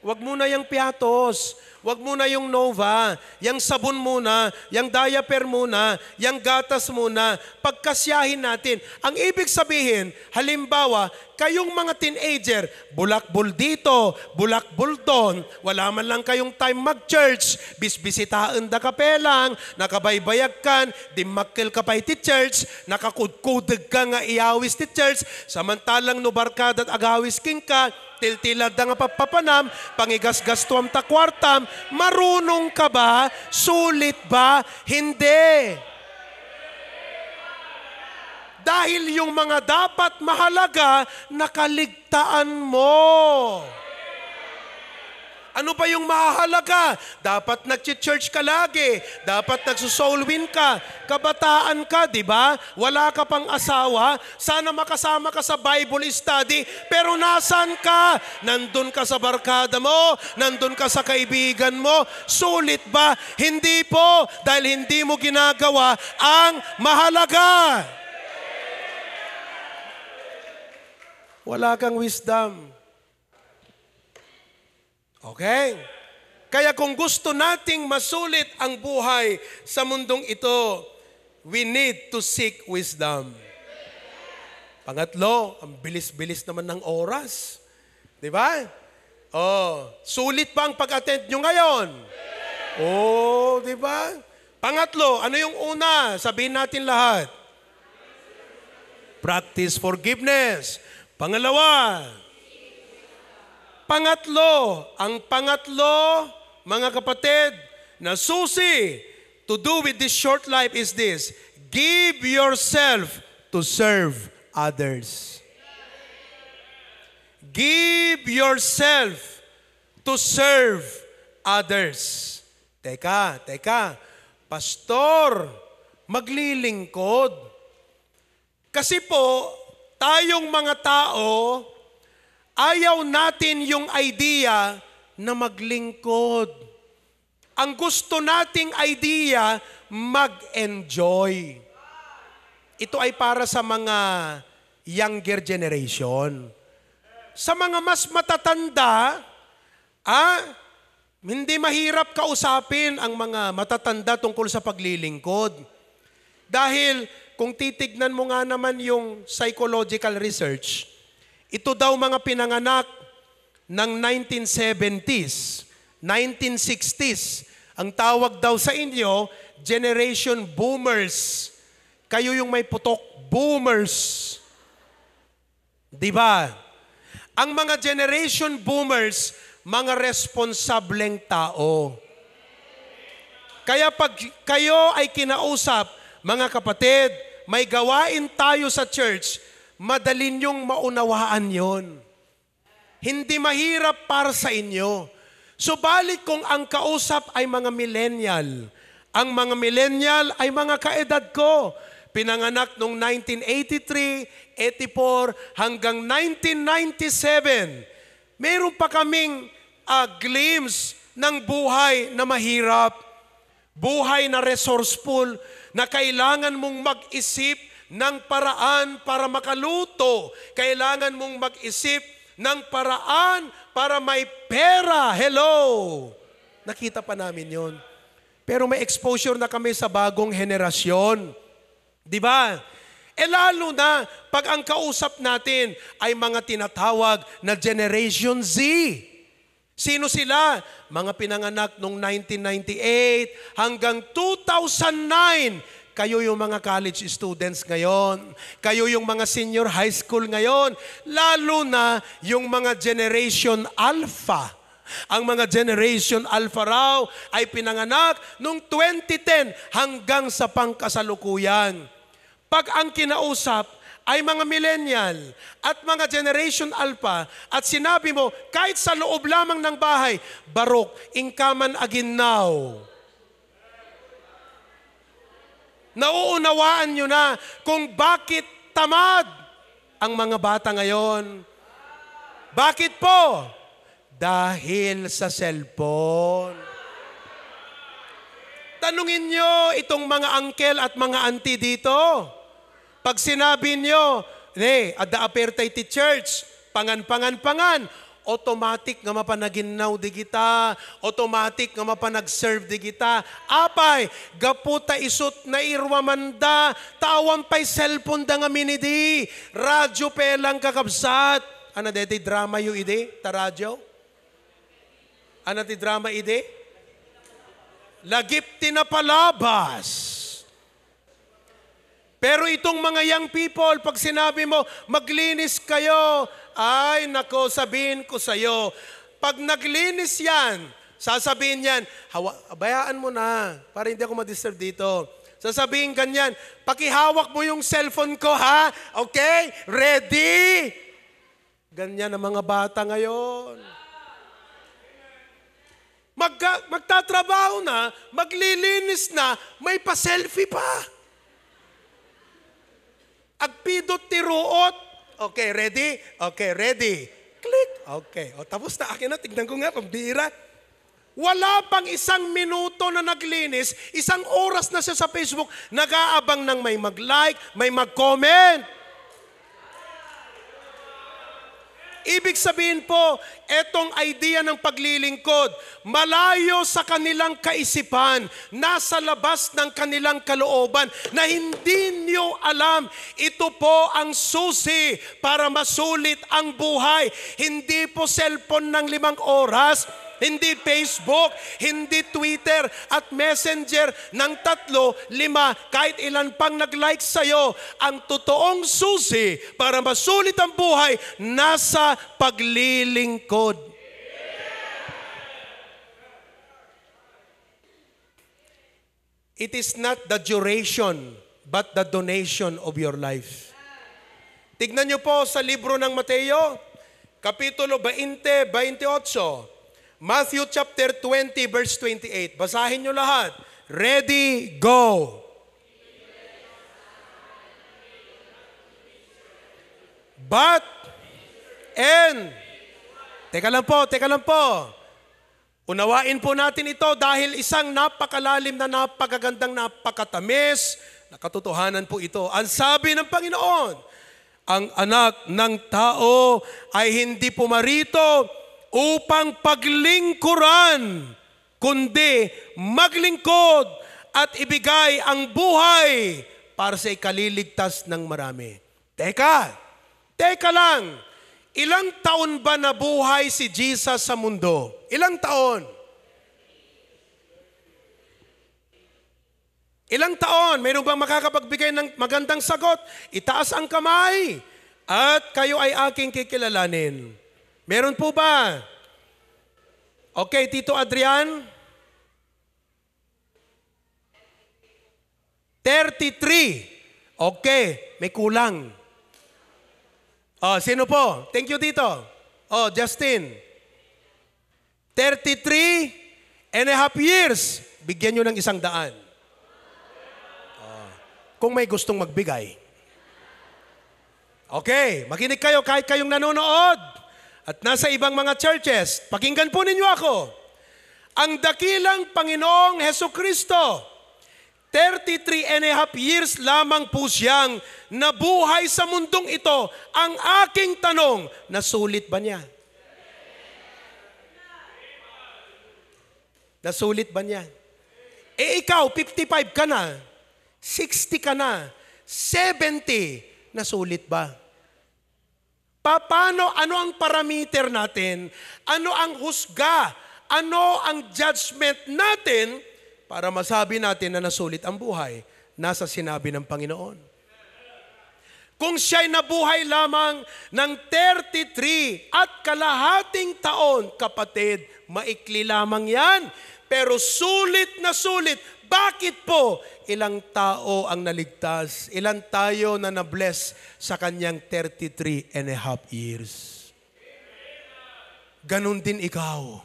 Huwag muna yung piatos. Huwag muna yung Nova. Yang sabon muna. Yang diaper muna. Yang gatas muna. Pagkasyahin natin. Ang ibig sabihin, halimbawa, Kayong mga teenager, bulakbol dito, bulakbol doon, wala man lang kayong time mag-church, bisbisitaan da kapelang, nakabaybayag kan, dimakil ka pa iti church, nakakudkudag ka nga iawis ti church, samantalang nubarkad at agawis king ka, tiltilad nga papapanam, pangigasgas ta kwartam, marunong ka ba? Sulit ba? Hindi. Dahil yung mga dapat mahalaga, nakaligtaan mo. Ano pa yung mahalaga? Dapat nag-church ka lagi. Dapat nagsusoul win ka. Kabataan ka, di ba? Wala ka pang asawa. Sana makasama ka sa Bible study. Pero nasan ka? Nandun ka sa barkada mo. Nandun ka sa kaibigan mo. Sulit ba? Hindi po. Dahil hindi mo ginagawa ang mahalaga. Mahalaga. wala kang wisdom. Okay? Kaya kung gusto nating masulit ang buhay sa mundong ito, we need to seek wisdom. Pangatlo, ang bilis-bilis naman ng oras. Di ba? Oh, sulit pang pag-attend nyo ngayon. Oh, di ba? Pangatlo, ano yung una? Sabihin natin lahat. Practice forgiveness. Pangalawa, pangatlo, ang pangatlo, mga kapatid, na susi to do with this short life is this, give yourself to serve others. Give yourself to serve others. Teka, teka, pastor, maglilingkod. Kasi po, tayong mga tao, ayaw natin yung idea na maglingkod. Ang gusto nating idea, mag-enjoy. Ito ay para sa mga younger generation. Sa mga mas matatanda, ah, hindi mahirap kausapin ang mga matatanda tungkol sa paglilingkod. Dahil kung titignan mo nga naman yung psychological research, ito daw mga pinanganak ng 1970s, 1960s. Ang tawag daw sa inyo, Generation Boomers. Kayo yung may putok, Boomers. Di Ang mga Generation Boomers, mga responsableng tao. Kaya pag kayo ay kinausap, mga kapatid, may gawain tayo sa church, madali niyong maunawaan yon. Hindi mahirap para sa inyo. Subalit kung ang kausap ay mga millennial, ang mga millennial ay mga kaedad ko, pinanganak noong 1983, 84, hanggang 1997. Meron pa kaming uh, glimpse ng buhay na mahirap, buhay na resourceful, na kailangan mong mag-isip ng paraan para makaluto. Kailangan mong mag-isip ng paraan para may pera. Hello! Nakita pa namin yon. Pero may exposure na kami sa bagong henerasyon. Di ba? E lalo na pag ang kausap natin ay mga tinatawag na Generation Z. Sino sila? Mga pinanganak noong 1998 hanggang 2009. Kayo yung mga college students ngayon. Kayo yung mga senior high school ngayon. Lalo na yung mga Generation Alpha. Ang mga Generation Alpha raw ay pinanganak noong 2010 hanggang sa pangkasalukuyan. Pag ang kinausap, ay mga millennial at mga generation alpha at sinabi mo, kahit sa loob lamang ng bahay, barok, inkaman again now. Nauunawaan nyo na kung bakit tamad ang mga bata ngayon. Bakit po? Dahil sa cellphone. Tanungin nyo itong mga uncle at mga auntie dito. Pag sinabi nyo, ne, at the apertated church, pangan, pangan, pangan, automatic nga mapanaginaw di kita, automatic nga mapanag-serve di kita. Apay, gaputa isot na irwa manda, tawang pa'y cellphone da nga minidi, radyo pelang kakabsat. Ano deti drama yu ide, ta radyo? Ano ti drama ide? Lagip palabas. Pero itong mga young people, pag sinabi mo, maglinis kayo, ay nako, sabihin ko sa iyo, pag naglinis yan, sasabihin yan, hawa, bayaan mo na, para hindi ako ma-disturb dito. Sasabihin ganyan, pakihawak mo yung cellphone ko ha, okay? Ready? Ganyan ang mga bata ngayon. Mag, magtatrabaho na, maglilinis na, may pa-selfie pa. Agpidot ti ruot. Okay, ready? Okay, ready. Click. Okay. O, tapos na akin na. Tignan ko nga, pambira. Wala pang isang minuto na naglinis, isang oras na siya sa Facebook, nag-aabang ng may mag-like, may mag-comment. Ibig sabihin po, etong idea ng paglilingkod, malayo sa kanilang kaisipan, nasa labas ng kanilang kalooban, na hindi niyo alam, ito po ang susi para masulit ang buhay. Hindi po cellphone ng limang oras, hindi Facebook, hindi Twitter at Messenger ng tatlo, lima, kahit ilan pang nag-like sa'yo, ang totoong susi para masulit ang buhay nasa paglilingkod. It is not the duration, but the donation of your life. Tignan niyo po sa libro ng Mateo, Kapitulo 20, 28. Matthew chapter 20 verse 28. Basahin nyo lahat. Ready, go! But, and, teka lang po, teka lang po. Unawain po natin ito dahil isang napakalalim na napagagandang napakatamis na katotohanan po ito. Ang sabi ng Panginoon, ang anak ng tao ay hindi pumarito upang paglingkuran, kundi maglingkod at ibigay ang buhay para sa ikaliligtas ng marami. Teka, teka lang. Ilang taon ba nabuhay si Jesus sa mundo? Ilang taon? Ilang taon? Mayroon bang makakapagbigay ng magandang sagot? Itaas ang kamay at kayo ay aking kikilalanin. Meron po ba? Okay, Tito Adrian. 33. Okay, may kulang. Oh, sino po? Thank you, Tito. Oh, Justin. 33 and a half years. Bigyan nyo ng isang daan. Oh, kung may gustong magbigay. Okay, makinig kayo kahit kayong nanonood at nasa ibang mga churches, pakinggan po ninyo ako, ang dakilang Panginoong Heso Kristo, 33 and a half years lamang po siyang nabuhay sa mundong ito. Ang aking tanong, nasulit ba niya? Nasulit ba niya? Eh ikaw, 55 ka na, 60 ka na, 70, nasulit ba? Paano, ano ang parameter natin? Ano ang husga? Ano ang judgment natin para masabi natin na nasulit ang buhay? Nasa sinabi ng Panginoon. Kung siya'y nabuhay lamang ng 33 at kalahating taon, kapatid, maikli lamang yan. Pero sulit na sulit bakit po ilang tao ang naligtas? Ilang tayo na nabless sa kanyang 33 and a half years? Ganon din ikaw.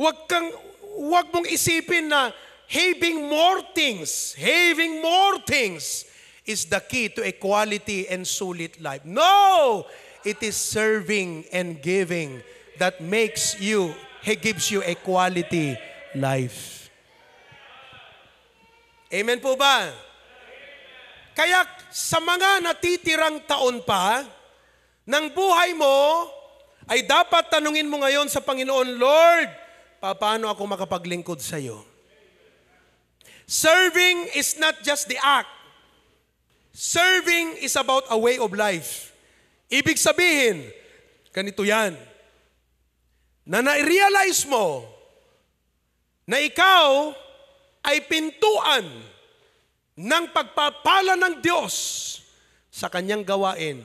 Huwag kang, huwag mong isipin na having more things, having more things is the key to a quality and solid life. No! It is serving and giving that makes you, He gives you a quality life. Amen po ba? Kaya sa mga natitirang taon pa ng buhay mo, ay dapat tanungin mo ngayon sa Panginoon, Lord, paano ako makapaglingkod sa iyo? Serving is not just the act. Serving is about a way of life. Ibig sabihin, ganito yan, na na-realize mo na ikaw ay pintuan ng pagpapala ng Diyos sa kanyang gawain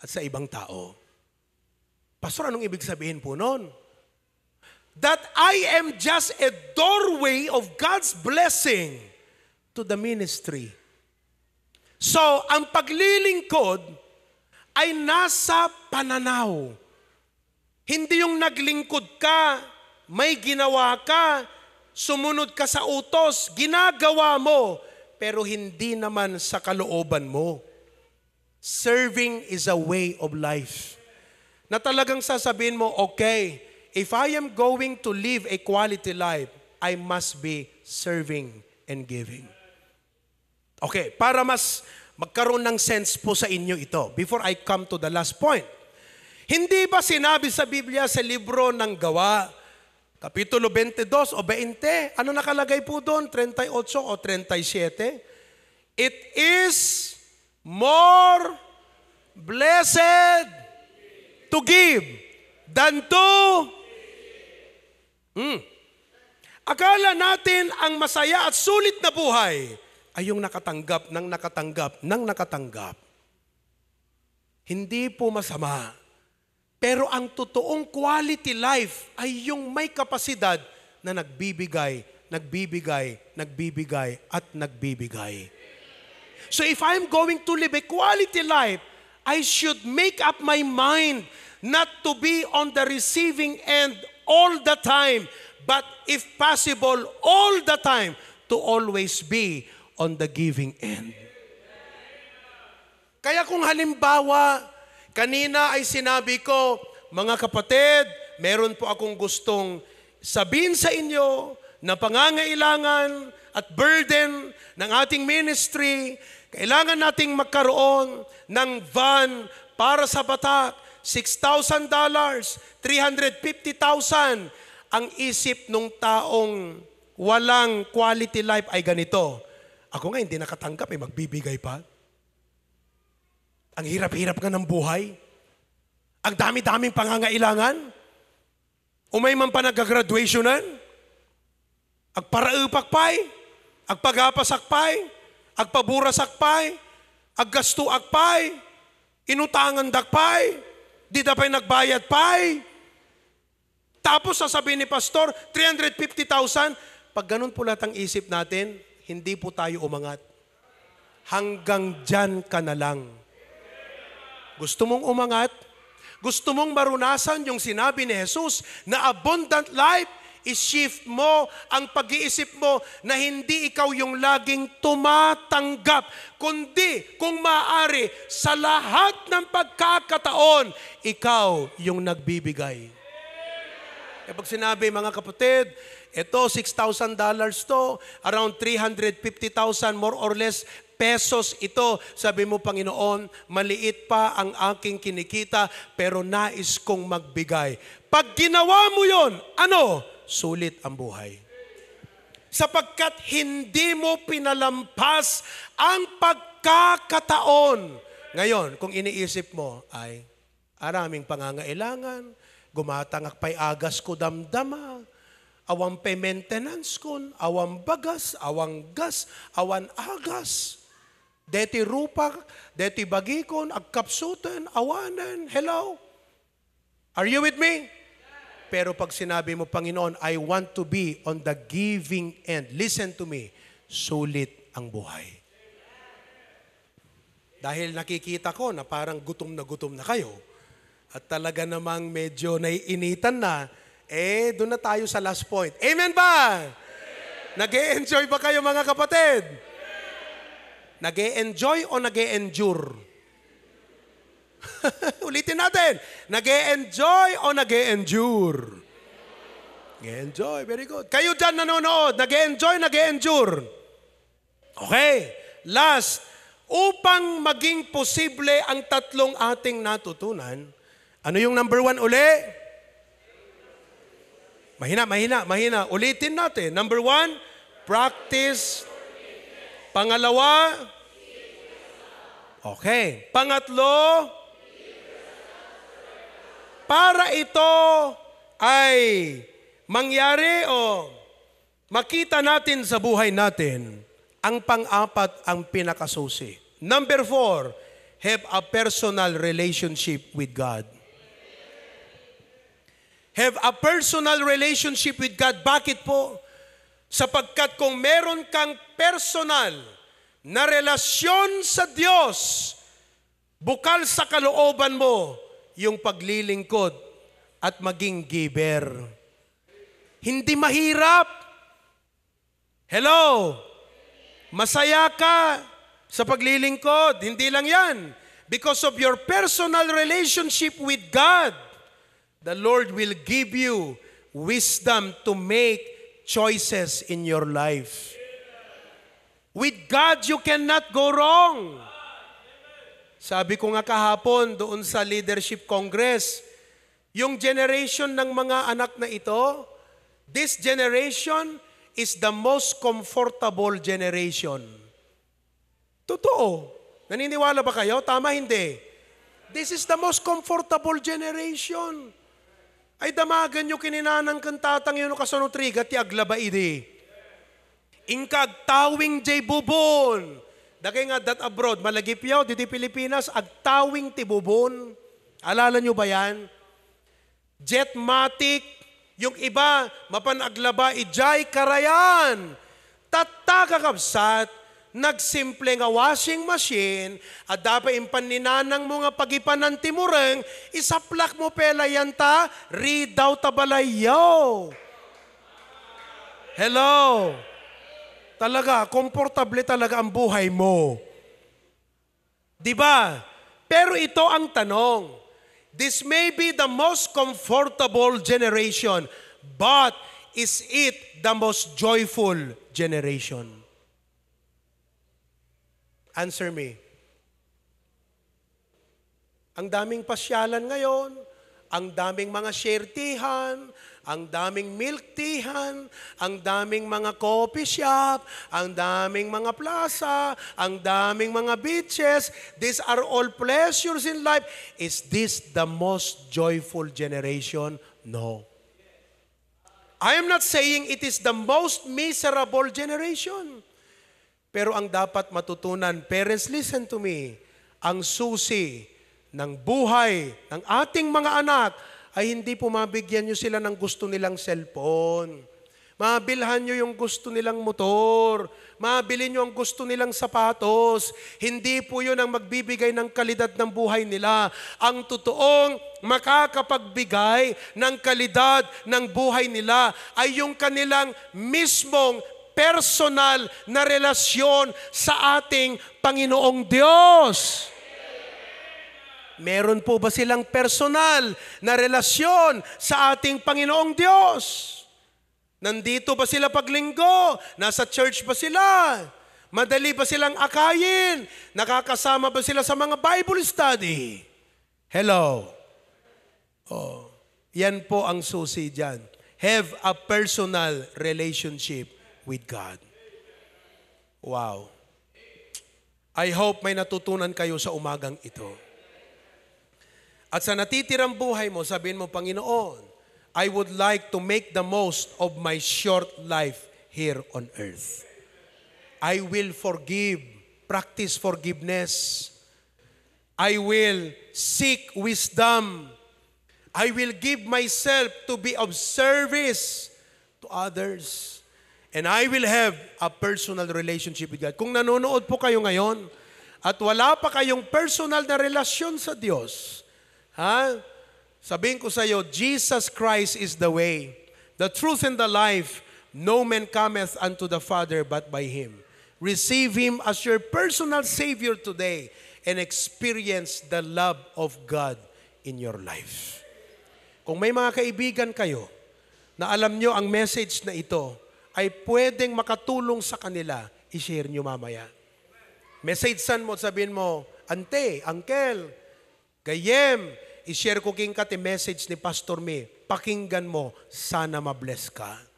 at sa ibang tao. Pastor, anong ibig sabihin po noon? That I am just a doorway of God's blessing to the ministry. So, ang paglilingkod ay nasa pananaw. Hindi yung naglingkod ka may ginawa ka, sumunod ka sa utos, ginagawa mo, pero hindi naman sa kalooban mo. Serving is a way of life. Na talagang sasabihin mo, okay, if I am going to live a quality life, I must be serving and giving. Okay, para mas magkaroon ng sense po sa inyo ito, before I come to the last point, hindi ba sinabi sa Biblia sa libro ng gawa, Kapitulo 22 o 20, ano nakalagay po doon? 38 o 37? It is more blessed to give than to Hmm. Akala natin ang masaya at sulit na buhay ay yung nakatanggap ng nakatanggap ng nakatanggap. Hindi po masama pero ang totoong quality life ay yung may kapasidad na nagbibigay, nagbibigay, nagbibigay, at nagbibigay. So if I'm going to live a quality life, I should make up my mind not to be on the receiving end all the time, but if possible, all the time, to always be on the giving end. Kaya kung halimbawa, Kanina ay sinabi ko, mga kapatid, meron po akong gustong sabihin sa inyo na pangangailangan at burden ng ating ministry, kailangan nating magkaroon ng van para sa batak, $6,000, $350,000. Ang isip ng taong walang quality life ay ganito. Ako nga hindi nakatanggap, eh, magbibigay pa. Ang hirap-hirap nga ng buhay. Ang dami-daming pangangailangan. O may man pa nagagraduationan. Ang paraupakpay. Ang pagapasakpay. Ang paburasakpay. Ang gastuakpay. Inutangan dakpay. Di dapay nagbayad pay. Tapos sasabi ni Pastor, 350,000. Pag ganun po lahat ang isip natin, hindi po tayo umangat. Hanggang dyan ka na lang. Gusto mong umangat? Gusto mong marunasan yung sinabi ni Jesus na abundant life? I-shift mo ang pag-iisip mo na hindi ikaw yung laging tumatanggap, kundi kung maaari, sa lahat ng pagkakataon, ikaw yung nagbibigay. Kapag sinabi mga kapatid, ito, $6,000 to, around 350,000 more or less pesos ito. Sabi mo, Panginoon, maliit pa ang aking kinikita, pero nais kong magbigay. Pag ginawa mo yon, ano? Sulit ang buhay. Sapagkat hindi mo pinalampas ang pagkakataon. Ngayon, kung iniisip mo, ay, araming pangangailangan, gumatangak pa'y agas ko damdama, Awang pay maintenance kon, awang bagas, awang gas, awan agas. Deti rupa, deti bagikon, agkapsutan, awanan, hello. Are you with me? Pero pag sinabi mo, Panginoon, I want to be on the giving end. Listen to me. Sulit ang buhay. Dahil nakikita ko na parang gutom na gutom na kayo at talaga namang medyo naiinitan na eh, doon na tayo sa last point. Amen ba? nag enjoy ba kayo mga kapatid? nag enjoy o nag endure Ulitin natin. nag enjoy o nag endure Nag-enjoy. Very good. Kayo dyan nanonood, nag enjoy nag endure Okay. Last, upang maging posible ang tatlong ating natutunan, ano yung number one uli? Mahina, mahina, mahina. Ulitin natin. Number one, practice. Pangalawa, okay. Pangatlo, para ito ay mangyari o makita natin sa buhay natin, ang pang-apat ang pinakasusi. Number four, have a personal relationship with God. Have a personal relationship with God. Bakit po? Sapagkat kung meron kang personal na relasyon sa Diyos, bukal sa kalooban mo yung paglilingkod at maging giver. Hindi mahirap. Hello? Masaya ka sa paglilingkod. Hindi lang yan. Because of your personal relationship with God. The Lord will give you wisdom to make choices in your life. With God, you cannot go wrong. Sabi ko nga kahapon doon sa Leadership Congress, yung generation ng mga anak na ito, this generation is the most comfortable generation. Totoo. Naniniwala ba kayo? Tama, hindi. This is the most comfortable generation. Ay damagan nyo kininanang kantatang yun kasano triga ti aglaba idi. Eh. Inkag tawing jay bubon. Dagay nga dat abroad, malagip yaw, di Pilipinas, agtawing ti bubon. Alala nyo ba yan? Jetmatic, yung iba, mapanaglaba, ijay karayan. Tatakakabsat, nagsimple nga washing machine, at dapat impaninanang mo nga pagipan ng timureng, isaplak mo pela yan ta, read daw tabalayaw. Hello? Talaga, komportable talaga ang buhay mo. Di ba? Pero ito ang tanong. This may be the most comfortable generation, but is it the most joyful generation? Answer me. Ang daming pasyalan ngayon, ang daming mga shertihan, ang daming milk teahan, ang daming mga coffee shop, ang daming mga plaza, ang daming mga beaches. These are all pleasures in life. Is this the most joyful generation? No. I am not saying it is the most miserable generation. Pero ang dapat matutunan, parents, listen to me, ang susi ng buhay ng ating mga anak ay hindi po mabigyan nyo sila ng gusto nilang cellphone. Mabilhan nyo yung gusto nilang motor. Mabili nyo ang gusto nilang sapatos. Hindi po yun ang magbibigay ng kalidad ng buhay nila. Ang totoong makakapagbigay ng kalidad ng buhay nila ay yung kanilang mismong personal na relasyon sa ating Panginoong Diyos. Meron po ba silang personal na relasyon sa ating Panginoong Diyos? Nandito ba sila paglinggo? Nasa church ba sila? Madali ba silang akayin? Nakakasama ba sila sa mga Bible study? Hello. Oh, yan po ang susi diyan. Have a personal relationship with God. Wow. I hope may natutunan kayo sa umagang ito. At sa natitirang buhay mo, sabihin mo, Panginoon, I would like to make the most of my short life here on earth. I will forgive, practice forgiveness. I will seek wisdom. I will give myself to be of service to others. And I will have a personal relationship with God. Kung nanonood po kayo ngayon at wala pa kayong personal na relasyon sa Diyos, ha? Sabihin ko sa iyo, Jesus Christ is the way, the truth and the life. No man cometh unto the Father but by Him. Receive Him as your personal Savior today and experience the love of God in your life. Kung may mga kaibigan kayo na alam nyo ang message na ito, ay pwedeng makatulong sa kanila, i-share nyo mamaya. Message san mo, sabihin mo, Ante, Uncle, Gayem, i-share ko king ka message ni Pastor Me. Pakinggan mo, sana mabless ka.